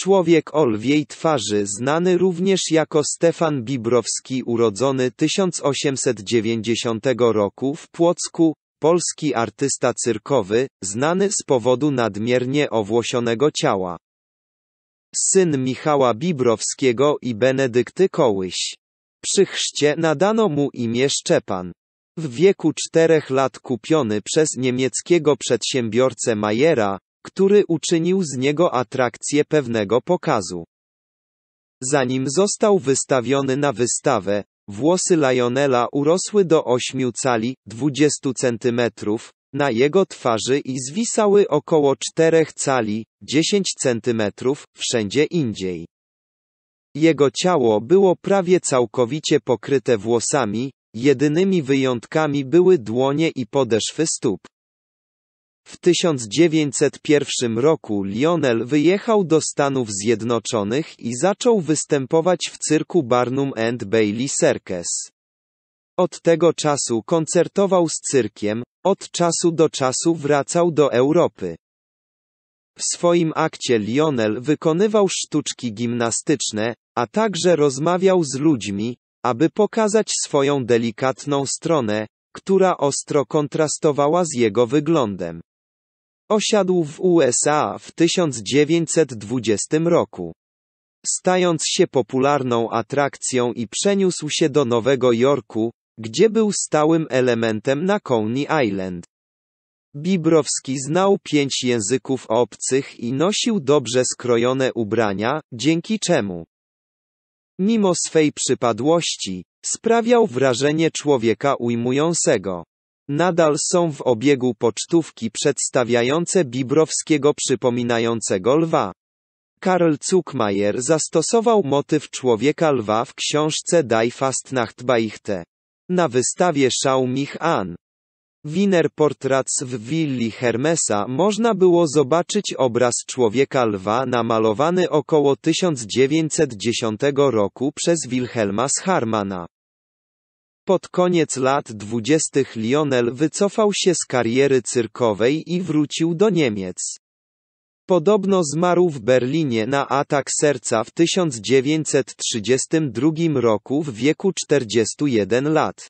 Człowiek olwiej twarzy znany również jako Stefan Bibrowski urodzony 1890 roku w Płocku, polski artysta cyrkowy, znany z powodu nadmiernie owłosionego ciała. Syn Michała Bibrowskiego i Benedykty Kołyś. Przy chrzcie nadano mu imię Szczepan. W wieku czterech lat kupiony przez niemieckiego przedsiębiorcę Majera, który uczynił z niego atrakcję pewnego pokazu. Zanim został wystawiony na wystawę, włosy Lionela urosły do 8 cali, 20 cm, na jego twarzy i zwisały około 4 cali, 10 cm, wszędzie indziej. Jego ciało było prawie całkowicie pokryte włosami, jedynymi wyjątkami były dłonie i podeszwy stóp. W 1901 roku Lionel wyjechał do Stanów Zjednoczonych i zaczął występować w cyrku Barnum and Bailey Circus. Od tego czasu koncertował z cyrkiem, od czasu do czasu wracał do Europy. W swoim akcie Lionel wykonywał sztuczki gimnastyczne, a także rozmawiał z ludźmi, aby pokazać swoją delikatną stronę, która ostro kontrastowała z jego wyglądem. Osiadł w USA w 1920 roku. Stając się popularną atrakcją i przeniósł się do Nowego Jorku, gdzie był stałym elementem na Coney Island. Bibrowski znał pięć języków obcych i nosił dobrze skrojone ubrania, dzięki czemu, mimo swej przypadłości, sprawiał wrażenie człowieka ujmującego. Nadal są w obiegu pocztówki przedstawiające Bibrowskiego przypominającego lwa. Karl Zuckmayer zastosował motyw człowieka lwa w książce Die Fastnachtbeichte. Na wystawie Schaumich an. Wiener Portrats w willi Hermesa można było zobaczyć obraz człowieka lwa namalowany około 1910 roku przez Wilhelma Scharmana. Pod koniec lat dwudziestych Lionel wycofał się z kariery cyrkowej i wrócił do Niemiec. Podobno zmarł w Berlinie na atak serca w 1932 roku w wieku 41 lat.